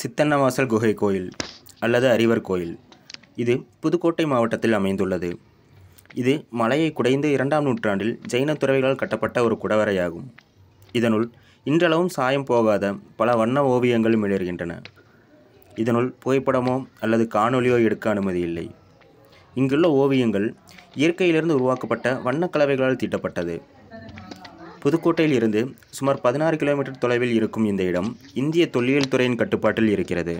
சித்தன்னவாசல் குகை கோயில் அல்லது அறிவர் கோயில் இது புதுக்கோட்டை மாவட்டத்தில் அமைந்துள்ளது இது மலையை குடைந்து இரண்டாம் நூற்றாண்டில் ஜெயின துறவிகளால் கட்டப்பட்ட ஒரு குடவரையாகும் இதனுள் இன்றளவும் சாயம் போகாத பல வண்ண ஓவியங்களும் எழுகின்றன இதனுள் புகைப்படமோ அல்லது காணொலியோ எடுக்க அனுமதி இல்லை இங்குள்ள ஓவியங்கள் இயற்கையிலிருந்து உருவாக்கப்பட்ட வண்ணக்கலவைகளால் தீட்டப்பட்டது புதுக்கோட்டையில் இருந்து சுமார் பதினாறு கிலோமீட்டர் தொலைவில் இருக்கும் இந்த இடம் இந்திய தொல்லியல் துறையின் கட்டுப்பாட்டில் இருக்கிறது